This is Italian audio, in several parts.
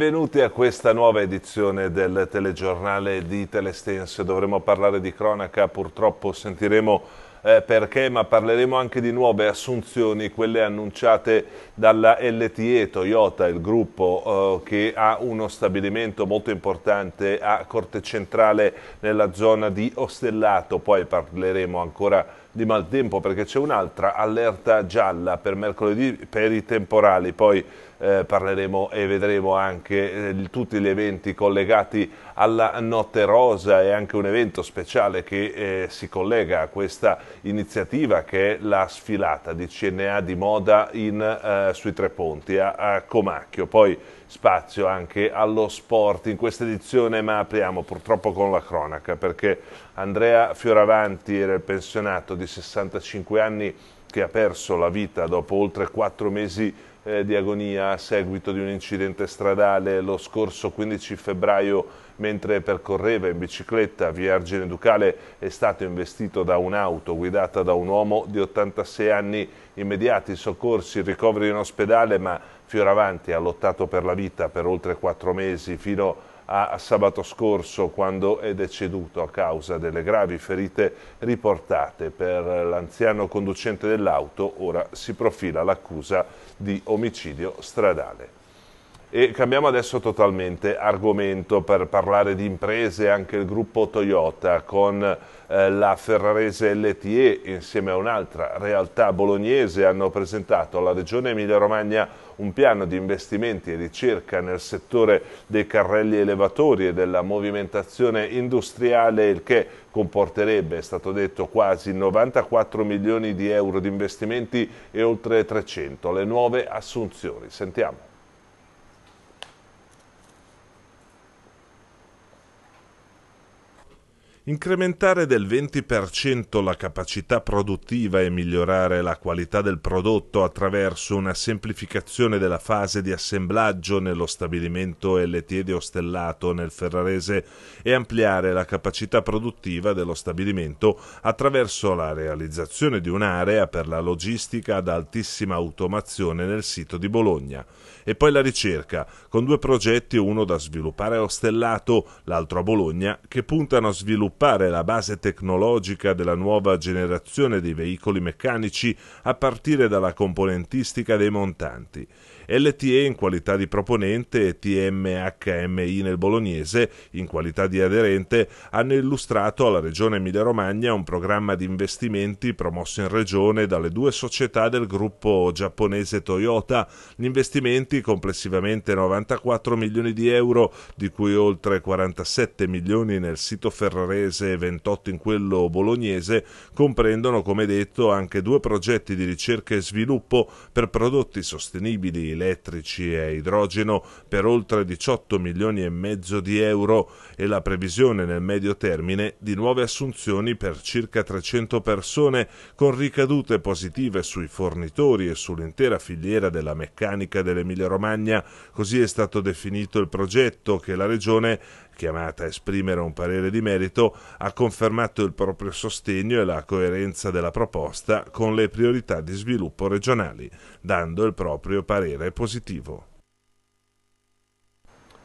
Benvenuti a questa nuova edizione del telegiornale di Telestense. Dovremo parlare di cronaca, purtroppo sentiremo eh, perché, ma parleremo anche di nuove assunzioni, quelle annunciate dalla LTE Toyota, il gruppo eh, che ha uno stabilimento molto importante a Corte Centrale nella zona di Ostellato. Poi parleremo ancora di di maltempo perché c'è un'altra allerta gialla per mercoledì per i temporali, poi eh, parleremo e vedremo anche eh, tutti gli eventi collegati alla Notte Rosa e anche un evento speciale che eh, si collega a questa iniziativa che è la sfilata di CNA di moda in, eh, sui tre ponti a, a Comacchio. Poi, spazio anche allo sport in questa edizione, ma apriamo purtroppo con la cronaca, perché Andrea Fioravanti era il pensionato di 65 anni che ha perso la vita dopo oltre 4 mesi eh, di agonia a seguito di un incidente stradale lo scorso 15 febbraio mentre percorreva in bicicletta via Argine Ducale è stato investito da un'auto guidata da un uomo di 86 anni immediati soccorsi, ricoveri in ospedale ma Fioravanti ha lottato per la vita per oltre quattro mesi fino a a sabato scorso quando è deceduto a causa delle gravi ferite riportate per l'anziano conducente dell'auto, ora si profila l'accusa di omicidio stradale. E cambiamo adesso totalmente argomento per parlare di imprese, anche il gruppo Toyota con eh, la Ferrarese LTE insieme a un'altra realtà bolognese hanno presentato alla Regione Emilia-Romagna un piano di investimenti e ricerca nel settore dei carrelli elevatori e della movimentazione industriale, il che comporterebbe, è stato detto, quasi 94 milioni di euro di investimenti e oltre 300 le nuove assunzioni. Sentiamo. Incrementare del 20% la capacità produttiva e migliorare la qualità del prodotto attraverso una semplificazione della fase di assemblaggio nello stabilimento LT di Ostellato nel Ferrarese e ampliare la capacità produttiva dello stabilimento attraverso la realizzazione di un'area per la logistica ad altissima automazione nel sito di Bologna. E poi la ricerca, con due progetti, uno da sviluppare a Ostellato, l'altro a Bologna, che puntano a sviluppare sviluppare la base tecnologica della nuova generazione di veicoli meccanici a partire dalla componentistica dei montanti LTE in qualità di proponente e TMHMI nel bolognese in qualità di aderente hanno illustrato alla Regione Emilia-Romagna un programma di investimenti promosso in Regione dalle due società del gruppo giapponese Toyota. Gli investimenti complessivamente 94 milioni di euro, di cui oltre 47 milioni nel sito ferrarese e 28 in quello bolognese, comprendono come detto anche due progetti di ricerca e sviluppo per prodotti sostenibili elettrici e idrogeno per oltre 18 milioni e mezzo di euro e la previsione nel medio termine di nuove assunzioni per circa 300 persone con ricadute positive sui fornitori e sull'intera filiera della meccanica dell'Emilia Romagna. Così è stato definito il progetto che la Regione chiamata a esprimere un parere di merito, ha confermato il proprio sostegno e la coerenza della proposta con le priorità di sviluppo regionali, dando il proprio parere positivo.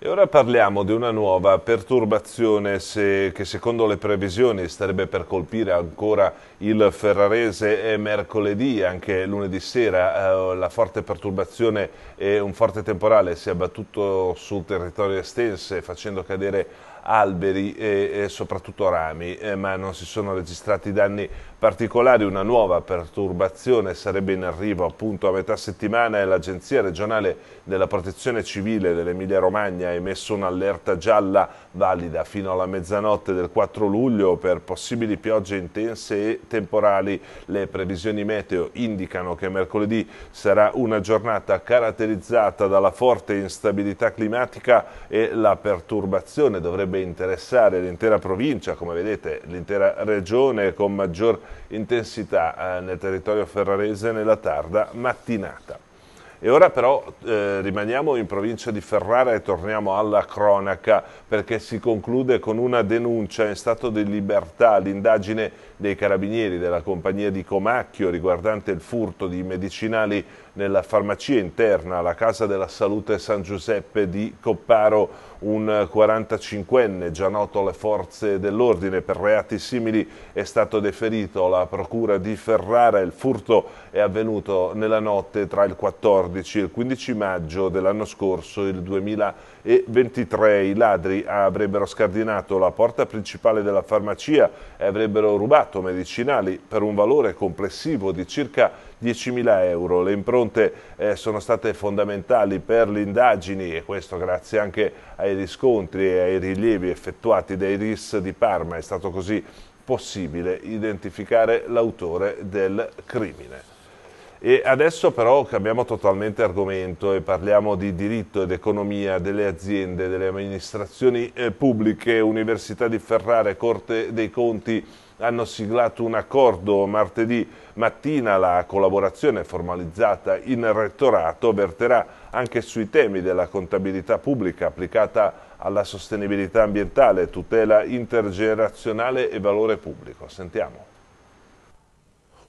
E ora parliamo di una nuova perturbazione se, che secondo le previsioni starebbe per colpire ancora il Ferrarese mercoledì, anche lunedì sera eh, la forte perturbazione e un forte temporale si è abbattuto sul territorio estense facendo cadere alberi e, e soprattutto rami, eh, ma non si sono registrati danni particolari. Una nuova perturbazione sarebbe in arrivo appunto a metà settimana e l'Agenzia regionale della protezione civile dell'Emilia Romagna ha emesso un'allerta gialla valida fino alla mezzanotte del 4 luglio per possibili piogge intense e temporali. Le previsioni meteo indicano che mercoledì sarà una giornata caratterizzata dalla forte instabilità climatica e la perturbazione dovrebbe potrebbe interessare l'intera provincia, come vedete l'intera regione con maggior intensità eh, nel territorio ferrarese nella tarda mattinata. E ora però eh, rimaniamo in provincia di Ferrara e torniamo alla cronaca perché si conclude con una denuncia in stato di libertà l'indagine dei carabinieri della compagnia di Comacchio riguardante il furto di medicinali nella farmacia interna alla Casa della Salute San Giuseppe di Copparo, un 45enne già noto alle forze dell'ordine per reati simili è stato deferito alla procura di Ferrara. Il furto è avvenuto nella notte tra il 14 e il 15 maggio dell'anno scorso, il 2020 e 23. I ladri avrebbero scardinato la porta principale della farmacia e avrebbero rubato medicinali per un valore complessivo di circa 10.000 euro. Le impronte eh, sono state fondamentali per le indagini e questo grazie anche ai riscontri e ai rilievi effettuati dai RIS di Parma. È stato così possibile identificare l'autore del crimine. E adesso però cambiamo totalmente argomento e parliamo di diritto ed economia delle aziende, delle amministrazioni eh, pubbliche, Università di Ferrara e Corte dei Conti hanno siglato un accordo martedì mattina. La collaborazione formalizzata in rettorato verterà anche sui temi della contabilità pubblica applicata alla sostenibilità ambientale, tutela intergenerazionale e valore pubblico. Sentiamo.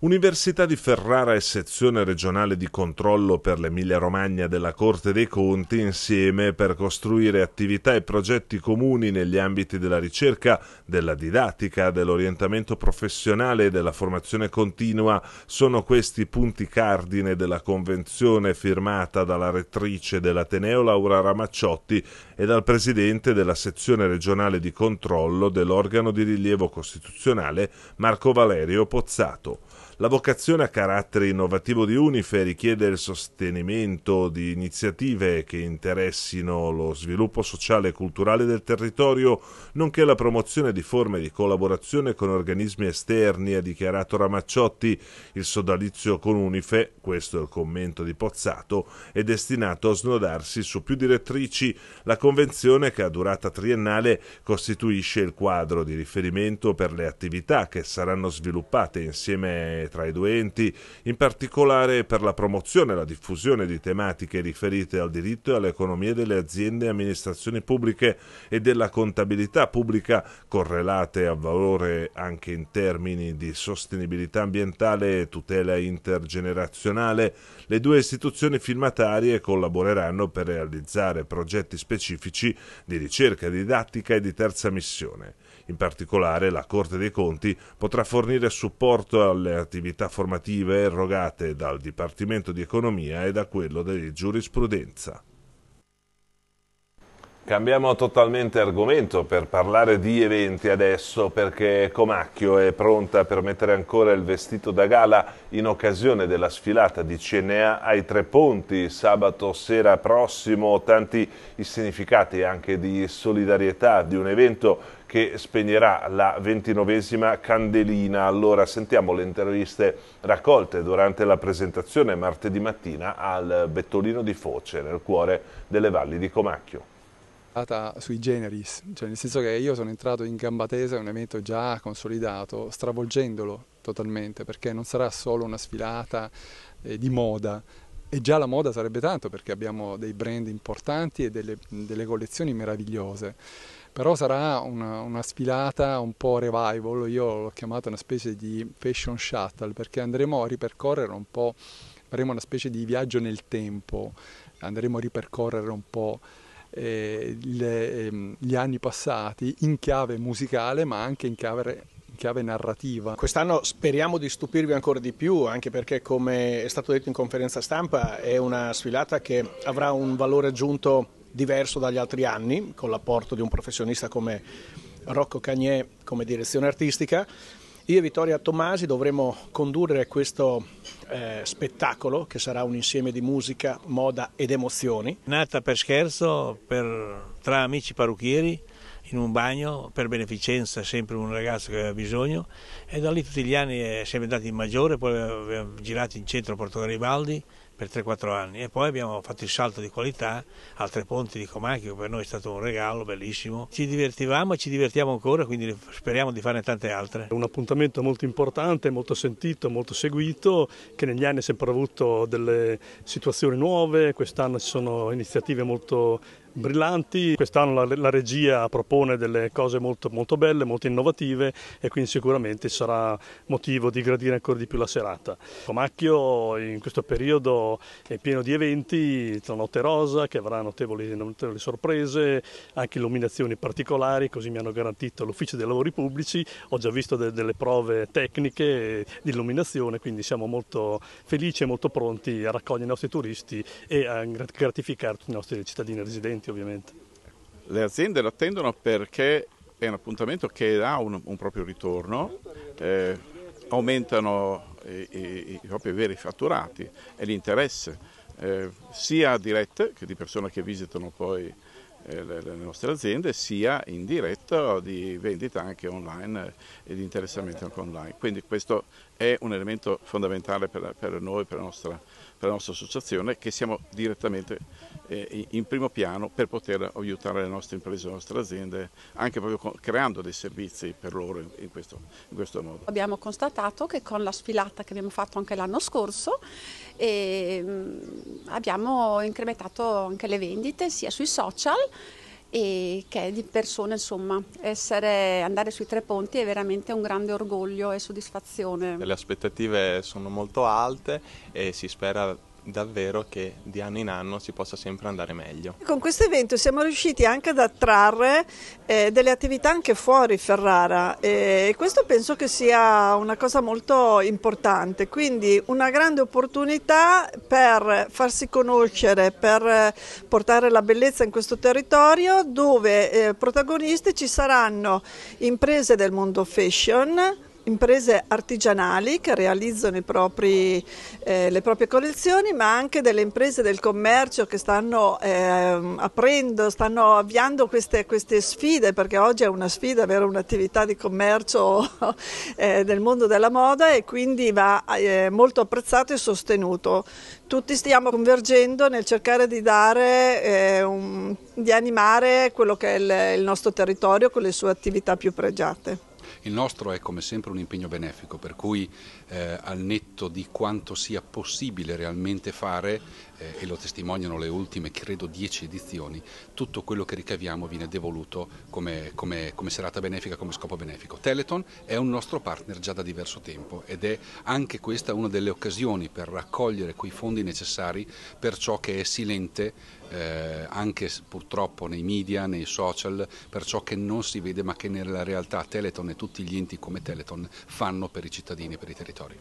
Università di Ferrara e sezione regionale di controllo per l'Emilia-Romagna della Corte dei Conti insieme per costruire attività e progetti comuni negli ambiti della ricerca, della didattica, dell'orientamento professionale e della formazione continua. Sono questi punti cardine della convenzione firmata dalla rettrice dell'Ateneo Laura Ramacciotti e dal presidente della sezione regionale di controllo dell'organo di rilievo costituzionale Marco Valerio Pozzato. La vocazione a carattere innovativo di UNIFE richiede il sostenimento di iniziative che interessino lo sviluppo sociale e culturale del territorio, nonché la promozione di forme di collaborazione con organismi esterni, ha dichiarato Ramacciotti. Il sodalizio con UNIFE, questo è il commento di Pozzato, è destinato a snodarsi su più direttrici. La convenzione, che ha durata triennale, costituisce il quadro di riferimento per le attività che saranno sviluppate insieme tra i due enti, in particolare per la promozione e la diffusione di tematiche riferite al diritto e all'economia delle aziende e amministrazioni pubbliche e della contabilità pubblica correlate a valore anche in termini di sostenibilità ambientale e tutela intergenerazionale. Le due istituzioni firmatarie collaboreranno per realizzare progetti specifici di ricerca, didattica e di terza missione. In particolare la Corte dei Conti potrà fornire supporto alle attività formative erogate dal Dipartimento di Economia e da quello di Giurisprudenza. Cambiamo totalmente argomento per parlare di eventi adesso perché Comacchio è pronta per mettere ancora il vestito da gala in occasione della sfilata di CNA ai Tre Ponti sabato sera prossimo, tanti i significati anche di solidarietà di un evento che spegnerà la ventinovesima candelina. Allora sentiamo le interviste raccolte durante la presentazione martedì mattina al Bettolino di Foce nel cuore delle valli di Comacchio sui generis, cioè nel senso che io sono entrato in gamba tesa un evento già consolidato, stravolgendolo totalmente, perché non sarà solo una sfilata eh, di moda, e già la moda sarebbe tanto perché abbiamo dei brand importanti e delle, delle collezioni meravigliose. Però sarà una, una, sfilata un po' revival, io l'ho chiamata una specie di fashion shuttle perché andremo a ripercorrere un po', faremo una specie di viaggio nel tempo, andremo a ripercorrere un po' eh, le, ehm, gli anni passati in chiave musicale ma anche in chiave chiave narrativa. Quest'anno speriamo di stupirvi ancora di più, anche perché come è stato detto in conferenza stampa è una sfilata che avrà un valore aggiunto diverso dagli altri anni, con l'apporto di un professionista come Rocco Cagnè come direzione artistica, io e Vittoria Tomasi dovremo condurre questo eh, spettacolo che sarà un insieme di musica, moda ed emozioni. Nata per scherzo per, tra amici parrucchieri in un bagno per beneficenza sempre un ragazzo che aveva bisogno e da lì tutti gli anni siamo andati in maggiore, poi abbiamo girato in centro a Porto Garibaldi, per 3-4 anni e poi abbiamo fatto il salto di qualità al Tre Ponti di Comacchi che per noi è stato un regalo bellissimo. Ci divertivamo e ci divertiamo ancora, quindi speriamo di farne tante altre. Un appuntamento molto importante, molto sentito, molto seguito, che negli anni ha sempre avuto delle situazioni nuove, quest'anno ci sono iniziative molto brillanti, quest'anno la, la, regia propone delle cose molto, molto belle, molto innovative e quindi sicuramente sarà motivo di gradire ancora di più la serata. Comacchio in questo periodo è pieno di eventi, la notte rosa che avrà notevoli, notevoli sorprese, anche illuminazioni particolari, così mi hanno garantito l'ufficio dei lavori pubblici, ho già visto de, delle prove tecniche di illuminazione, quindi siamo molto felici e molto pronti a raccogliere i nostri turisti e a gratificare tutti i nostri cittadini residenti tutti ovviamente. Le aziende l'attendono perché è un appuntamento che ha un, un proprio ritorno, eh, aumentano i, i, i, propri veri fatturati e l'interesse, eh, sia dirette che di persone che visitano poi eh, le nostre aziende sia in diretta di vendita anche online eh, e di interessamento anche online. Quindi questo è un elemento fondamentale per, per noi, per la, nostra, per la, nostra, associazione, che siamo direttamente eh, in primo piano per poter aiutare le nostre imprese, le nostre aziende, anche proprio con, creando dei servizi per loro in questo, in questo modo. Abbiamo constatato che con la sfilata che abbiamo fatto anche l'anno scorso, e mm, abbiamo incrementato anche le vendite sia sui social e che di persone insomma essere, andare sui tre ponti è veramente un grande orgoglio e soddisfazione le aspettative sono molto alte e si spera davvero che di anno in anno si possa sempre andare meglio. Con questo evento siamo riusciti anche ad attrarre eh, delle attività anche fuori Ferrara e questo penso che sia una cosa molto importante, quindi una grande opportunità per farsi conoscere, per portare la bellezza in questo territorio dove eh, protagoniste ci saranno imprese del mondo fashion, imprese artigianali che realizzano propri, eh, le proprie collezioni, ma anche delle imprese del commercio che stanno eh, aprendo, stanno avviando queste, queste, sfide, perché oggi è una sfida avere un'attività di commercio eh, nel mondo della moda e quindi va eh, molto apprezzato e sostenuto. Tutti stiamo convergendo nel cercare di dare, eh, un, di animare quello che è il, il nostro territorio con le sue attività più pregiate. Il nostro è come sempre un impegno benefico, per cui eh, al netto di quanto sia possibile realmente fare, eh, e lo testimoniano le ultime, credo, dieci edizioni, tutto quello che ricaviamo viene devoluto come, come, come serata benefica, come scopo benefico. Teleton è un nostro partner già da diverso tempo ed è anche questa una delle occasioni per raccogliere quei fondi necessari per ciò che è silente eh, anche purtroppo nei media, nei social, per ciò che non si vede ma che nella realtà Teleton e tutti gli enti come Teleton fanno per i cittadini e per i territori.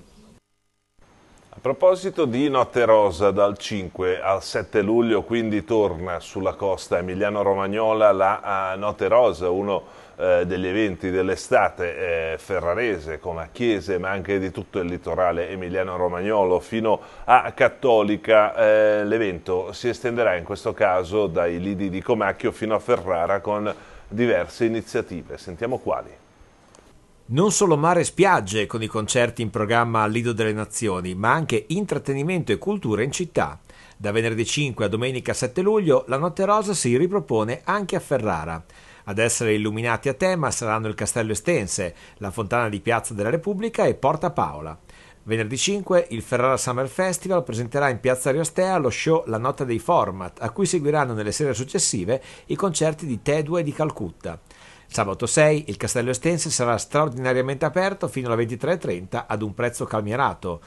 A proposito di Notte Rosa, dal 5 al 7 luglio quindi torna sulla costa emiliano-romagnola la Notte Rosa, uno eh, degli eventi dell'estate eh, ferrarese come a Chiese ma anche di tutto il litorale emiliano-romagnolo fino a Cattolica eh, l'evento si estenderà in questo caso dai lidi di Comacchio fino a Ferrara con diverse iniziative sentiamo quali non solo mare e spiagge con i concerti in programma al Lido delle Nazioni, ma anche intrattenimento e cultura in città. Da venerdì 5 a domenica 7 luglio la Notte Rosa si ripropone anche a Ferrara. Ad essere illuminati a tema saranno il Castello Estense, la Fontana di Piazza della Repubblica e Porta Paola. Venerdì 5 il Ferrara Summer Festival presenterà in Piazza Riostea lo show La Notte dei Format, a cui seguiranno nelle sere successive i concerti di Tedua e di Calcutta. Sabato 6 il Castello Estense sarà straordinariamente aperto fino alle 23.30 ad un prezzo calmierato.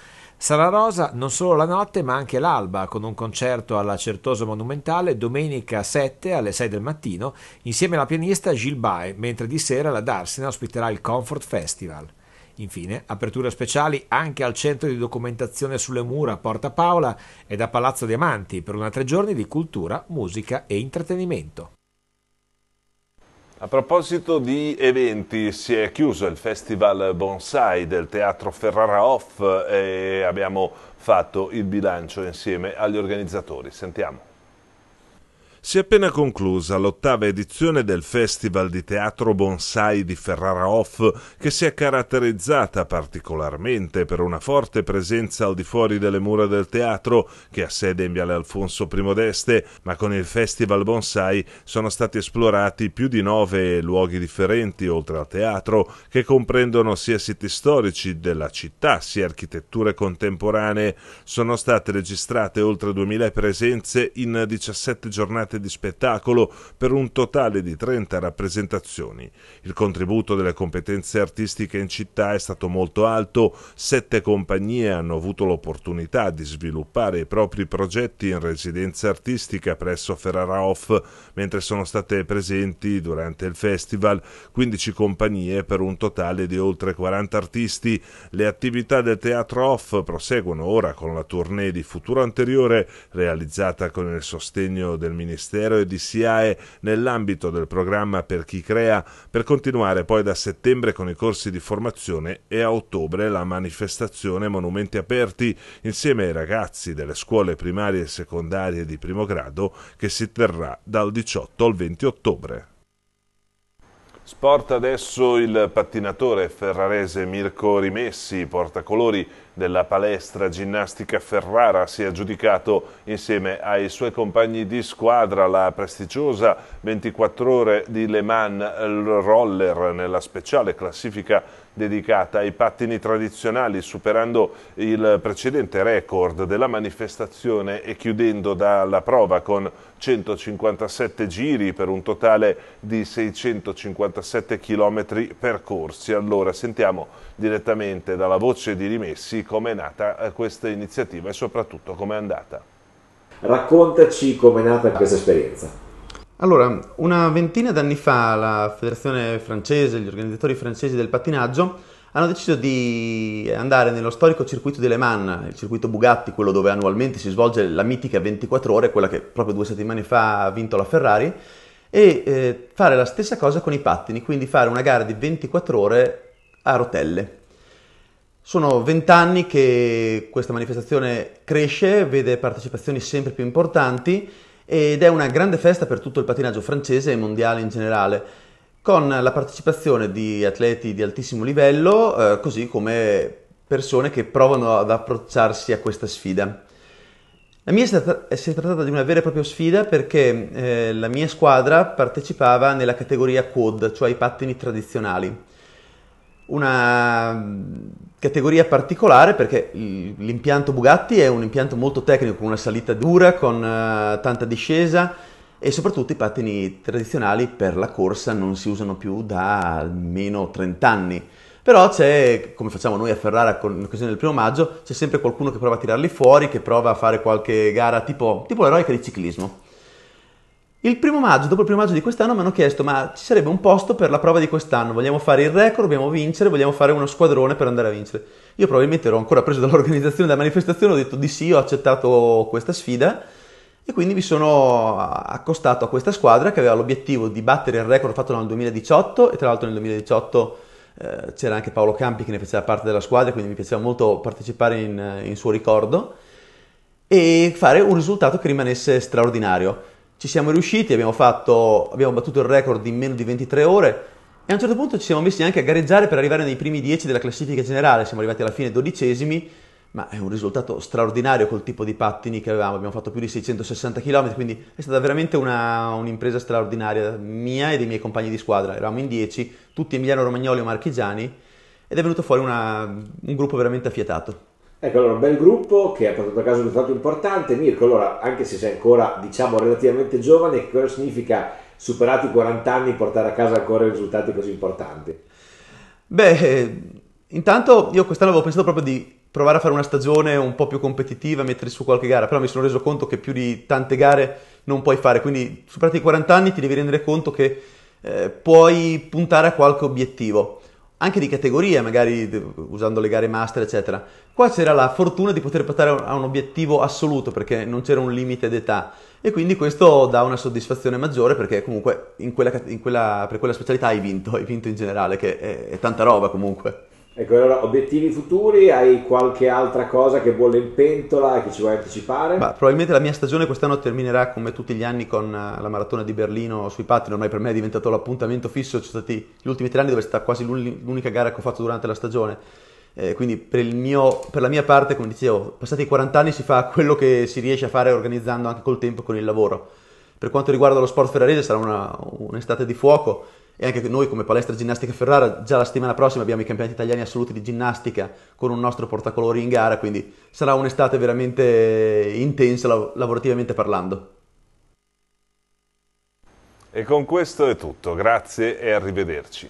Sarà rosa non solo la notte ma anche l'alba con un concerto alla Certosa Monumentale domenica 7 alle 6 del mattino insieme alla pianista Gilles Bae mentre di sera la Darsena ospiterà il Comfort Festival. Infine, aperture speciali anche al centro di documentazione sulle mura Porta Paola ed a Palazzo Diamanti per una tre giorni di cultura, musica e intrattenimento. A proposito di eventi, si è chiuso il Festival Bonsai del Teatro Ferrara Off e abbiamo fatto il bilancio insieme agli organizzatori. Sentiamo. Si è appena conclusa l'ottava edizione del Festival di Teatro Bonsai di Ferrara Off, che si è caratterizzata particolarmente per una forte presenza al di fuori delle mura del teatro, che ha sede in Viale Alfonso I d'Este, ma con il Festival Bonsai sono stati esplorati più di nove luoghi differenti oltre al teatro, che comprendono sia siti storici della città sia architetture contemporanee. Sono state registrate oltre 2000 presenze in 17 giornate giornate di spettacolo per un totale di 30 rappresentazioni. Il contributo delle competenze artistiche in città è stato molto alto, sette compagnie hanno avuto l'opportunità di sviluppare i propri progetti in residenza artistica presso Ferrara Off, mentre sono state presenti durante il festival 15 compagnie per un totale di oltre 40 artisti. Le attività del teatro off proseguono ora con la tournée di futuro anteriore realizzata con il sostegno del Ministero Ministero e di SIAE nell'ambito del programma Per chi crea, per continuare poi da settembre con i corsi di formazione e a ottobre la manifestazione Monumenti Aperti insieme ai ragazzi delle scuole primarie e secondarie di primo grado che si terrà dal 18 al 20 ottobre. Sport adesso il pattinatore ferrarese Mirko Rimessi, portacolori della palestra ginnastica Ferrara, si è aggiudicato insieme ai suoi compagni di squadra la prestigiosa 24 ore di Le Mans Roller nella speciale classifica dedicata ai pattini tradizionali, superando il precedente record della manifestazione e chiudendo dalla prova con 157 giri per un totale di 657 km percorsi. Allora sentiamo direttamente dalla voce di Rimessi come è nata eh, questa iniziativa e soprattutto come è andata. Raccontaci com'è nata questa esperienza. Allora, una ventina d'anni fa la Federazione francese, gli organizzatori francesi del pattinaggio hanno deciso di andare nello storico circuito di Le Mans, il circuito Bugatti, quello dove annualmente si svolge la mitica 24 ore, quella che proprio due settimane fa ha vinto la Ferrari, e eh, fare la stessa cosa con i pattini, quindi fare una gara di 24 ore a rotelle. Sono vent'anni che questa manifestazione cresce, vede partecipazioni sempre più importanti ed è una grande festa per tutto il pattinaggio francese e mondiale in generale con la partecipazione di atleti di altissimo livello, eh, così come persone che provano ad approcciarsi a questa sfida. La mia è, stata si è trattata di una vera e propria sfida perché eh, la mia squadra partecipava nella categoria quad, cioè i pattini tradizionali. Una mm, categoria particolare perché l'impianto Bugatti è un impianto molto tecnico, con una salita dura, con eh, tanta discesa, e soprattutto i pattini tradizionali per la corsa non si usano più da almeno 30 anni. Però c'è, come facciamo noi a Ferrara con, l'occasione del primo maggio, c'è sempre qualcuno che prova a tirarli fuori, che prova a fare qualche gara tipo, tipo l'eroica di ciclismo. Il primo maggio, dopo il primo maggio di quest'anno, mi hanno chiesto: ma ci sarebbe un posto per la prova di quest'anno? Vogliamo fare il record, vogliamo vincere, vogliamo fare uno squadrone per andare a vincere. Io probabilmente ero ancora preso dall'organizzazione della manifestazione, ho detto di sì, ho accettato questa sfida e quindi mi sono accostato a questa squadra che aveva l'obiettivo di battere il record fatto nel 2018 e tra l'altro nel 2018 eh, c'era anche Paolo Campi che ne faceva parte della squadra, quindi mi piaceva molto partecipare in, in suo ricordo e fare un risultato che rimanesse straordinario. Ci siamo riusciti, abbiamo, fatto, abbiamo battuto il record in meno di 23 ore e a un certo punto ci siamo messi anche a gareggiare per arrivare nei primi 10 della classifica generale, siamo arrivati alla fine dodicesimi ma è un risultato straordinario col tipo di pattini che avevamo, abbiamo fatto più di 660 km, quindi è stata veramente una, un'impresa straordinaria mia e dei miei compagni di squadra, eravamo in 10, tutti Emiliano Romagnoli o Marchigiani, ed è venuto fuori una, un gruppo veramente affiatato. Ecco, allora, un bel gruppo che ha portato a casa un risultato importante. Mirko, allora, anche se sei ancora, diciamo, relativamente giovane, che cosa significa, superati i 40 anni, portare a casa ancora risultati così importanti? Beh, intanto io quest'anno avevo pensato proprio di provare a fare una stagione un po' più competitiva, mettere su qualche gara, però mi sono reso conto che più di tante gare non puoi fare, quindi superati i 40 anni ti devi rendere conto che eh, puoi puntare a qualche obiettivo anche di categoria, magari usando le gare master, eccetera. Qua c'era la fortuna di poter puntare a un obiettivo assoluto perché non c'era un limite d'età e quindi questo dà una soddisfazione maggiore perché comunque in quella, in quella, per quella specialità hai vinto, hai vinto in generale, che è, è tanta roba comunque. Ecco, allora, obiettivi futuri? Hai qualche altra cosa che bolle in pentola che ci vuoi anticipare? Ma, probabilmente la mia stagione quest'anno terminerà come tutti gli anni con eh, la maratona di Berlino sui pattini, ormai per me è diventato l'appuntamento fisso, ci sono stati gli ultimi tre anni dove è stata quasi l'unica gara che ho fatto durante la stagione. Eh, quindi per, mio, per, la mia parte, come dicevo, passati i 40 anni si fa quello che si riesce a fare organizzando anche col tempo e con il lavoro. Per quanto riguarda lo sport ferrarese sarà una, un'estate di fuoco, e anche noi come Palestra Ginnastica Ferrara già la settimana prossima abbiamo i campionati italiani assoluti di ginnastica con un nostro portacolori in gara, quindi sarà un'estate veramente intensa lav lavorativamente parlando. E con questo è tutto, grazie e arrivederci.